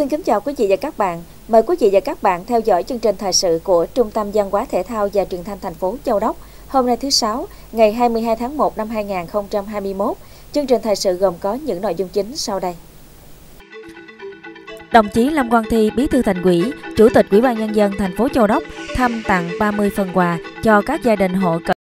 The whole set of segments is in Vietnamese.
Xin kính chào quý vị và các bạn. Mời quý vị và các bạn theo dõi chương trình thời sự của Trung tâm Văn hóa Thể thao và Truyền thanh thành phố Châu Đốc. Hôm nay thứ Sáu, ngày 22 tháng 1 năm 2021, chương trình thời sự gồm có những nội dung chính sau đây. Đồng chí Lâm Quang Thi, Bí thư Thành ủy, Chủ tịch Ủy ban nhân dân thành phố Châu Đốc thăm tặng 30 phần quà cho các gia đình hộ cận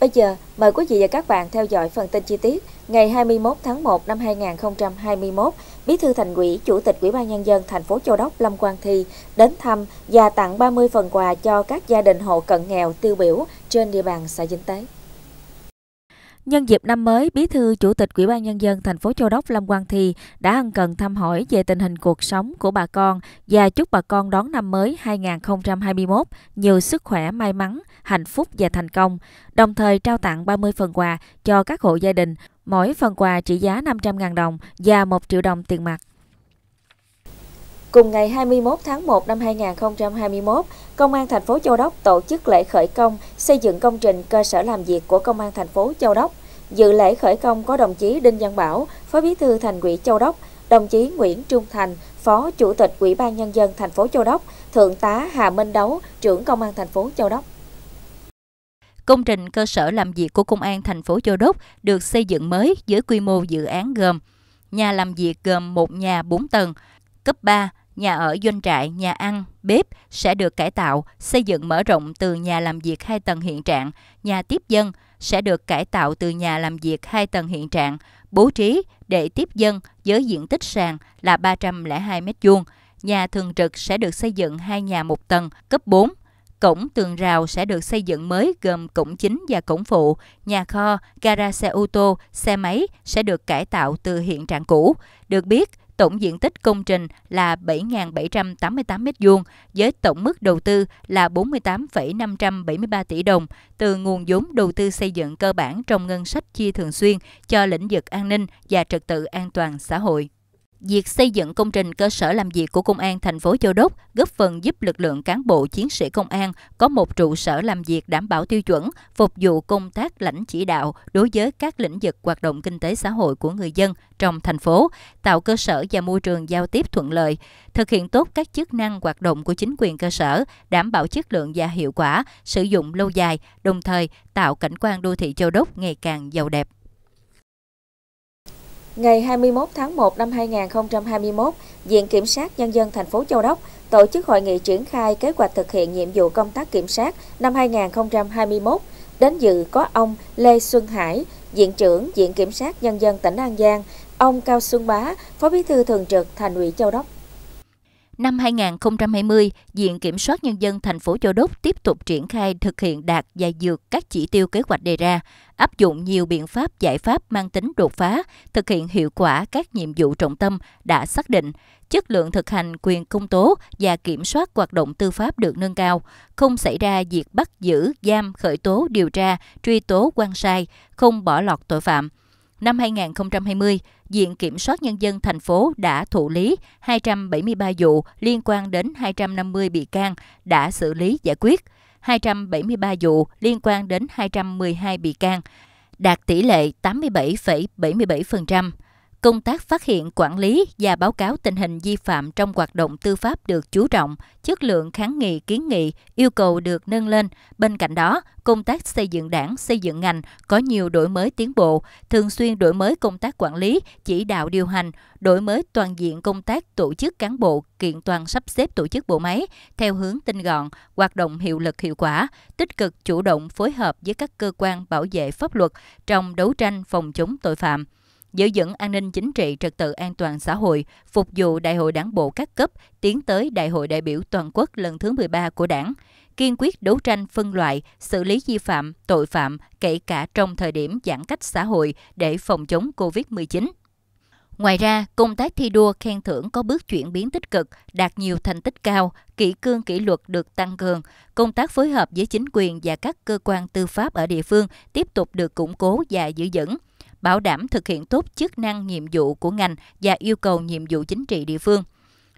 Bây giờ, mời quý vị và các bạn theo dõi phần tin chi tiết ngày 21 tháng 1 năm 2021, Bí thư Thành ủy, Chủ tịch Ủy ban nhân dân thành phố Châu Đốc Lâm Quang Thi đến thăm và tặng 30 phần quà cho các gia đình hộ cận nghèo tiêu biểu trên địa bàn xã Vĩnh Tế. Nhân dịp năm mới, Bí thư Chủ tịch Ủy ban nhân dân thành phố Châu Đốc Lâm Quang thì đã ân cần thăm hỏi về tình hình cuộc sống của bà con và chúc bà con đón năm mới 2021 nhiều sức khỏe, may mắn, hạnh phúc và thành công. Đồng thời trao tặng 30 phần quà cho các hộ gia đình, mỗi phần quà trị giá 500.000 đồng và 1 triệu đồng tiền mặt. Cùng ngày 21 tháng 1 năm 2021, Công an thành phố Châu Đốc tổ chức lễ khởi công xây dựng công trình cơ sở làm việc của Công an thành phố Châu Đốc. Dự lễ khởi công có đồng chí Đinh Văn Bảo, Phó Bí thư Thành ủy Châu Đốc, đồng chí Nguyễn Trung Thành, Phó Chủ tịch Ủy ban nhân dân thành phố Châu Đốc, Thượng tá Hà Minh Đấu, trưởng Công an thành phố Châu Đốc. Công trình cơ sở làm việc của Công an thành phố Châu Đốc được xây dựng mới dưới quy mô dự án gồm nhà làm việc gồm một nhà 4 tầng, cấp 3, nhà ở doanh trại, nhà ăn, bếp sẽ được cải tạo, xây dựng mở rộng từ nhà làm việc hai tầng hiện trạng, nhà tiếp dân sẽ được cải tạo từ nhà làm việc hai tầng hiện trạng, bố trí để tiếp dân với diện tích sàn là 302 m2. Nhà thường trực sẽ được xây dựng hai nhà một tầng, cấp 4. Cổng tường rào sẽ được xây dựng mới gồm cổng chính và cổng phụ, nhà kho, gara xe ô tô, xe máy sẽ được cải tạo từ hiện trạng cũ. Được biết, Tổng diện tích công trình là 7.788 m2 với tổng mức đầu tư là 48,573 tỷ đồng từ nguồn vốn đầu tư xây dựng cơ bản trong ngân sách chi thường xuyên cho lĩnh vực an ninh và trật tự an toàn xã hội. Việc xây dựng công trình cơ sở làm việc của Công an thành phố Châu Đốc góp phần giúp lực lượng cán bộ chiến sĩ công an có một trụ sở làm việc đảm bảo tiêu chuẩn, phục vụ công tác lãnh chỉ đạo đối với các lĩnh vực hoạt động kinh tế xã hội của người dân trong thành phố, tạo cơ sở và môi trường giao tiếp thuận lợi, thực hiện tốt các chức năng hoạt động của chính quyền cơ sở, đảm bảo chất lượng và hiệu quả, sử dụng lâu dài, đồng thời tạo cảnh quan đô thị Châu Đốc ngày càng giàu đẹp. Ngày 21 tháng 1 năm 2021, Viện Kiểm sát Nhân dân thành phố Châu Đốc tổ chức hội nghị triển khai kế hoạch thực hiện nhiệm vụ công tác kiểm sát năm 2021. Đến dự có ông Lê Xuân Hải, Viện trưởng Viện Kiểm sát Nhân dân tỉnh An Giang, ông Cao Xuân Bá, Phó Bí thư Thường trực Thành ủy Châu Đốc. Năm 2020, Viện Kiểm soát Nhân dân thành phố Châu Đốc tiếp tục triển khai thực hiện đạt và dược các chỉ tiêu kế hoạch đề ra, áp dụng nhiều biện pháp giải pháp mang tính đột phá, thực hiện hiệu quả các nhiệm vụ trọng tâm đã xác định, chất lượng thực hành quyền công tố và kiểm soát hoạt động tư pháp được nâng cao, không xảy ra việc bắt giữ, giam, khởi tố, điều tra, truy tố quan sai, không bỏ lọt tội phạm, Năm 2020, Viện Kiểm soát Nhân dân thành phố đã thụ lý 273 vụ liên quan đến 250 bị can đã xử lý giải quyết, 273 vụ liên quan đến 212 bị can, đạt tỷ lệ 87,77% công tác phát hiện quản lý và báo cáo tình hình vi phạm trong hoạt động tư pháp được chú trọng chất lượng kháng nghị kiến nghị yêu cầu được nâng lên bên cạnh đó công tác xây dựng đảng xây dựng ngành có nhiều đổi mới tiến bộ thường xuyên đổi mới công tác quản lý chỉ đạo điều hành đổi mới toàn diện công tác tổ chức cán bộ kiện toàn sắp xếp tổ chức bộ máy theo hướng tinh gọn hoạt động hiệu lực hiệu quả tích cực chủ động phối hợp với các cơ quan bảo vệ pháp luật trong đấu tranh phòng chống tội phạm giữ vững an ninh chính trị, trật tự an toàn xã hội, phục vụ đại hội đảng bộ các cấp, tiến tới đại hội đại biểu toàn quốc lần thứ 13 của đảng, kiên quyết đấu tranh phân loại, xử lý vi phạm, tội phạm, kể cả trong thời điểm giãn cách xã hội để phòng chống COVID-19. Ngoài ra, công tác thi đua khen thưởng có bước chuyển biến tích cực, đạt nhiều thành tích cao, kỷ cương kỷ luật được tăng cường, công tác phối hợp với chính quyền và các cơ quan tư pháp ở địa phương tiếp tục được củng cố và giữ vững bảo đảm thực hiện tốt chức năng nhiệm vụ của ngành và yêu cầu nhiệm vụ chính trị địa phương.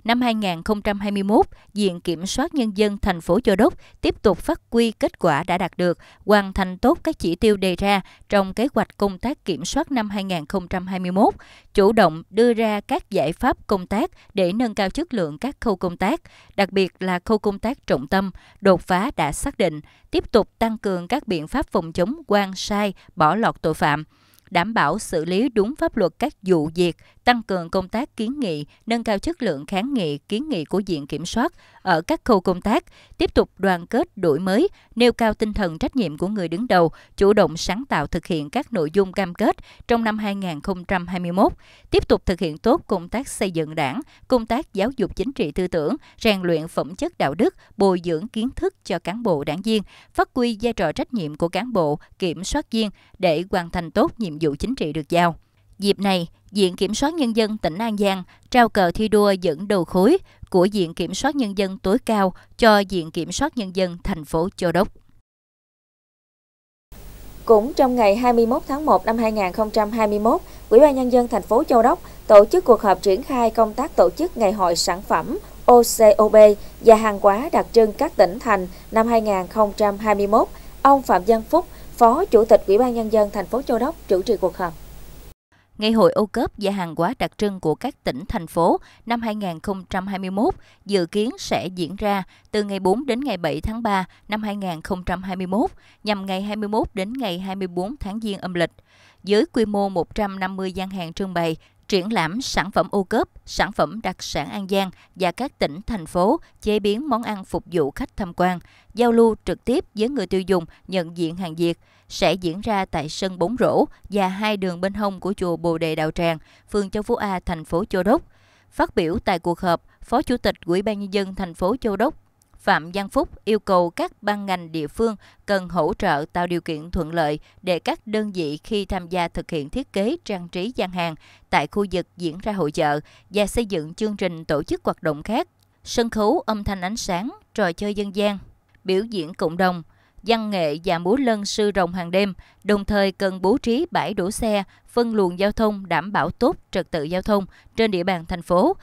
Năm 2021, Viện Kiểm soát Nhân dân thành phố Châu Đốc tiếp tục phát huy kết quả đã đạt được, hoàn thành tốt các chỉ tiêu đề ra trong kế hoạch công tác kiểm soát năm 2021, chủ động đưa ra các giải pháp công tác để nâng cao chất lượng các khâu công tác, đặc biệt là khâu công tác trọng tâm, đột phá đã xác định, tiếp tục tăng cường các biện pháp phòng chống quan sai, bỏ lọt tội phạm, đảm bảo xử lý đúng pháp luật các vụ việc tăng cường công tác kiến nghị, nâng cao chất lượng kháng nghị, kiến nghị của diện kiểm soát ở các khâu công tác, tiếp tục đoàn kết đổi mới, nêu cao tinh thần trách nhiệm của người đứng đầu, chủ động sáng tạo thực hiện các nội dung cam kết trong năm 2021, tiếp tục thực hiện tốt công tác xây dựng đảng, công tác giáo dục chính trị tư tưởng, rèn luyện phẩm chất đạo đức, bồi dưỡng kiến thức cho cán bộ đảng viên, phát huy vai trò trách nhiệm của cán bộ, kiểm soát viên để hoàn thành tốt nhiệm vụ chính trị được giao. Dịp này, diện Kiểm soát Nhân dân tỉnh An Giang trao cờ thi đua dẫn đầu khối của diện Kiểm soát Nhân dân tối cao cho diện Kiểm soát Nhân dân thành phố Châu Đốc. Cũng trong ngày 21 tháng 1 năm 2021, Ủy ban Nhân dân thành phố Châu Đốc tổ chức cuộc họp triển khai công tác tổ chức Ngày hội sản phẩm OCOB và hàng hóa đặc trưng các tỉnh thành năm 2021. Ông Phạm Văn Phúc, Phó Chủ tịch Ủy ban Nhân dân thành phố Châu Đốc chủ trì cuộc họp. Ngày hội ô cớp và hàng hóa đặc trưng của các tỉnh, thành phố năm 2021 dự kiến sẽ diễn ra từ ngày 4 đến ngày 7 tháng 3 năm 2021 nhằm ngày 21 đến ngày 24 tháng Giêng âm lịch. Dưới quy mô 150 gian hàng trưng bày, triển lãm sản phẩm ô cớp, sản phẩm đặc sản An Giang và các tỉnh, thành phố chế biến món ăn phục vụ khách tham quan, giao lưu trực tiếp với người tiêu dùng nhận diện hàng Việt – sẽ diễn ra tại sân Bóng Rổ và hai đường bên hông của chùa Bồ Đề Đạo Tràng, phường Châu Phú A, thành phố Châu Đốc. Phát biểu tại cuộc họp, Phó Chủ tịch Ủy ban nhân dân thành phố Châu Đốc Phạm Văn Phúc yêu cầu các ban ngành địa phương cần hỗ trợ tạo điều kiện thuận lợi để các đơn vị khi tham gia thực hiện thiết kế trang trí gian hàng tại khu vực diễn ra hội chợ và xây dựng chương trình tổ chức hoạt động khác, sân khấu âm thanh ánh sáng, trò chơi dân gian, biểu diễn cộng đồng, văn nghệ và múa lân sư rồng hàng đêm, đồng thời cần bố trí bãi đổ xe, phân luồng giao thông đảm bảo tốt trật tự giao thông trên địa bàn thành phố,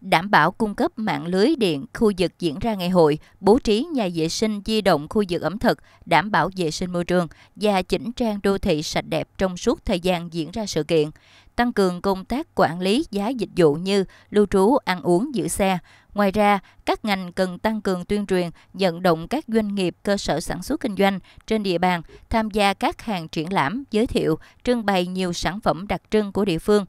đảm bảo cung cấp mạng lưới điện khu vực diễn ra ngày hội, bố trí nhà vệ sinh di động khu vực ẩm thực, đảm bảo vệ sinh môi trường và chỉnh trang đô thị sạch đẹp trong suốt thời gian diễn ra sự kiện tăng cường công tác quản lý giá dịch vụ như lưu trú, ăn uống, giữ xe. Ngoài ra, các ngành cần tăng cường tuyên truyền, vận động các doanh nghiệp, cơ sở sản xuất kinh doanh trên địa bàn tham gia các hàng triển lãm, giới thiệu, trưng bày nhiều sản phẩm đặc trưng của địa phương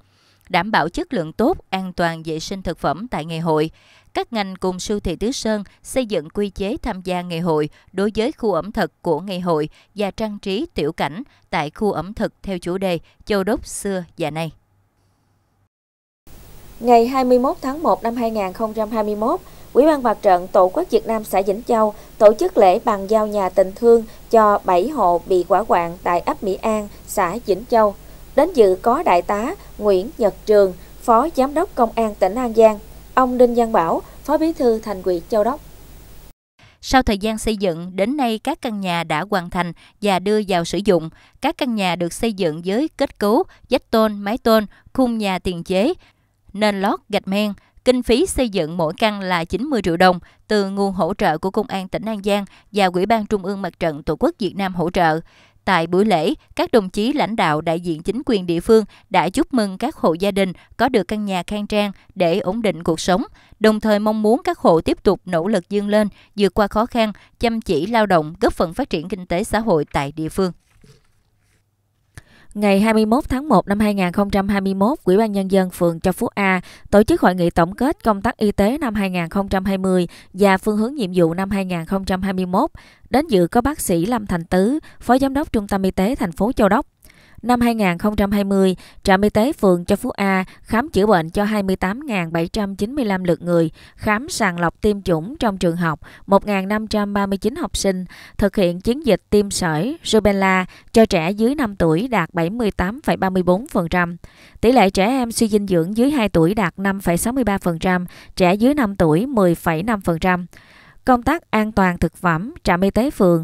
đảm bảo chất lượng tốt, an toàn vệ sinh thực phẩm tại ngày hội. Các ngành cùng siêu thị Tứ Sơn xây dựng quy chế tham gia ngày hội đối với khu ẩm thực của ngày hội và trang trí tiểu cảnh tại khu ẩm thực theo chủ đề Châu Đốc xưa và nay. Ngày 21 tháng 1 năm 2021, Ủy ban Mặt trận Tổ quốc Việt Nam xã Vĩnh Châu tổ chức lễ bàn giao nhà tình thương cho 7 hộ bị quả quạng tại ấp Mỹ An, xã Vĩnh Châu. Đến dự có Đại tá Nguyễn Nhật Trường, Phó Giám đốc Công an tỉnh An Giang, ông Đinh Văn Bảo, Phó Bí thư Thành ủy Châu Đốc. Sau thời gian xây dựng, đến nay các căn nhà đã hoàn thành và đưa vào sử dụng. Các căn nhà được xây dựng với kết cấu, vách tôn, mái tôn, khung nhà tiền chế, nền lót gạch men. Kinh phí xây dựng mỗi căn là 90 triệu đồng từ nguồn hỗ trợ của Công an tỉnh An Giang và Ủy ban Trung ương Mặt trận Tổ quốc Việt Nam hỗ trợ. Tại buổi lễ, các đồng chí lãnh đạo đại diện chính quyền địa phương đã chúc mừng các hộ gia đình có được căn nhà khang trang để ổn định cuộc sống, đồng thời mong muốn các hộ tiếp tục nỗ lực dương lên, vượt qua khó khăn, chăm chỉ lao động, góp phần phát triển kinh tế xã hội tại địa phương. Ngày 21 tháng 1 năm 2021, Ủy ban Nhân dân phường Châu Phú A tổ chức hội nghị tổng kết công tác y tế năm 2020 và phương hướng nhiệm vụ năm 2021. Đến dự có bác sĩ Lâm Thành Tứ, Phó Giám đốc Trung tâm Y tế thành phố Châu Đốc, Năm 2020, trạm y tế phường Châu Phú A khám chữa bệnh cho 28.795 lượt người, khám sàng lọc tiêm chủng trong trường học 1.539 học sinh, thực hiện chiến dịch tiêm sởi rubella cho trẻ dưới 5 tuổi đạt 78,34%. Tỷ lệ trẻ em suy dinh dưỡng dưới 2 tuổi đạt 5,63%, trẻ dưới 5 tuổi 10,5%. Công tác an toàn thực phẩm, trạm y tế phường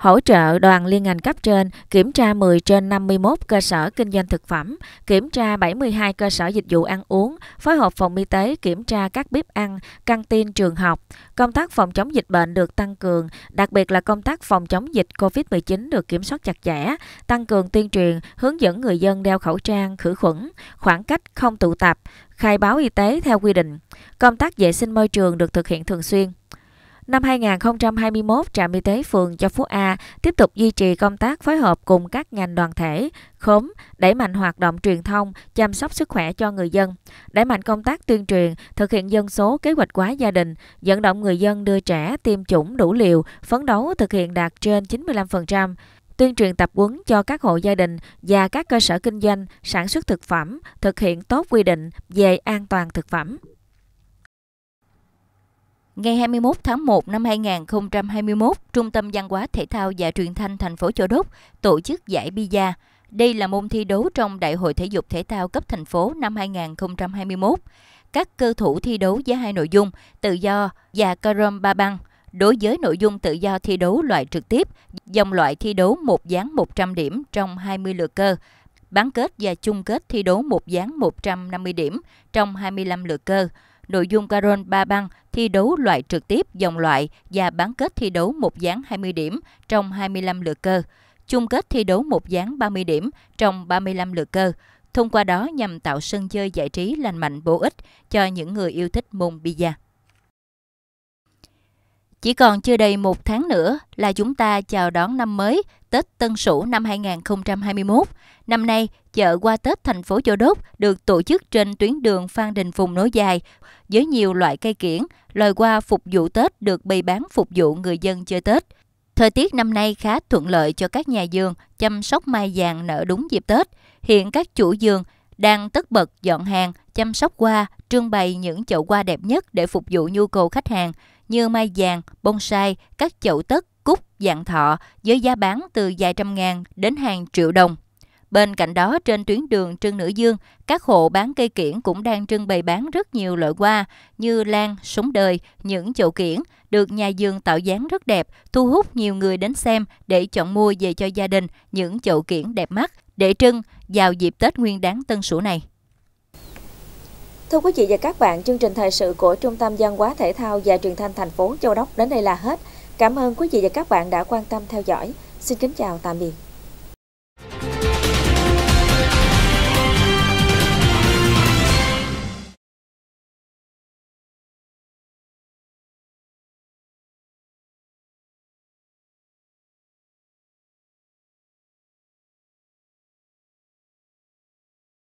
hỗ trợ đoàn liên ngành cấp trên kiểm tra 10 trên 51 cơ sở kinh doanh thực phẩm, kiểm tra 72 cơ sở dịch vụ ăn uống, phối hợp phòng y tế kiểm tra các bếp ăn, căng tin trường học. Công tác phòng chống dịch bệnh được tăng cường, đặc biệt là công tác phòng chống dịch COVID-19 được kiểm soát chặt chẽ, tăng cường tuyên truyền, hướng dẫn người dân đeo khẩu trang, khử khuẩn, khoảng cách không tụ tập, khai báo y tế theo quy định. Công tác vệ sinh môi trường được thực hiện thường xuyên. Năm 2021, trạm y tế phường Châu Phú A tiếp tục duy trì công tác phối hợp cùng các ngành đoàn thể, khóm, đẩy mạnh hoạt động truyền thông, chăm sóc sức khỏe cho người dân, đẩy mạnh công tác tuyên truyền, thực hiện dân số kế hoạch hóa gia đình, vận động người dân đưa trẻ tiêm chủng đủ liều, phấn đấu thực hiện đạt trên 95% tuyên truyền tập quấn cho các hộ gia đình và các cơ sở kinh doanh sản xuất thực phẩm thực hiện tốt quy định về an toàn thực phẩm Ngày 21 tháng 1 năm 2021, Trung tâm Văn hóa Thể thao và Truyền thanh thành phố Châu Đốc tổ chức giải bida. Đây là môn thi đấu trong Đại hội Thể dục Thể thao cấp thành phố năm 2021. Các cơ thủ thi đấu với hai nội dung tự do và carom ba băng. Đối với nội dung tự do thi đấu loại trực tiếp, dòng loại thi đấu một dáng 100 điểm trong 20 lượt cơ, bán kết và chung kết thi đấu một dáng 150 điểm trong 25 lượt cơ nội dung Carol Ba Băng thi đấu loại trực tiếp, dòng loại và bán kết thi đấu một ván 20 điểm trong 25 lượt cơ, chung kết thi đấu một ván 30 điểm trong 35 lượt cơ. Thông qua đó nhằm tạo sân chơi giải trí lành mạnh bổ ích cho những người yêu thích môn bi-a. Chỉ còn chưa đầy một tháng nữa là chúng ta chào đón năm mới Tết Tân Sửu năm 2021. Năm nay, chợ qua Tết thành phố Châu Đốc được tổ chức trên tuyến đường Phan Đình Phùng nối dài với nhiều loại cây kiển, loài hoa phục vụ Tết được bày bán phục vụ người dân chơi Tết. Thời tiết năm nay khá thuận lợi cho các nhà vườn chăm sóc mai vàng nở đúng dịp Tết. Hiện các chủ vườn đang tất bật dọn hàng, chăm sóc hoa, trưng bày những chậu hoa đẹp nhất để phục vụ nhu cầu khách hàng như mai vàng, bonsai, các chậu tất, cúc, dạng thọ với giá bán từ vài trăm ngàn đến hàng triệu đồng. Bên cạnh đó, trên tuyến đường Trương Nữ Dương, các hộ bán cây kiển cũng đang trưng bày bán rất nhiều loại hoa như lan, súng đời, những chậu kiển, được nhà vườn tạo dáng rất đẹp, thu hút nhiều người đến xem để chọn mua về cho gia đình những chậu kiển đẹp mắt để trưng vào dịp Tết Nguyên đáng Tân Sửu này. Thưa quý vị và các bạn, chương trình thời sự của Trung tâm Văn hóa Thể thao và Truyền thanh thành phố Châu Đốc đến đây là hết. Cảm ơn quý vị và các bạn đã quan tâm theo dõi. Xin kính chào tạm biệt.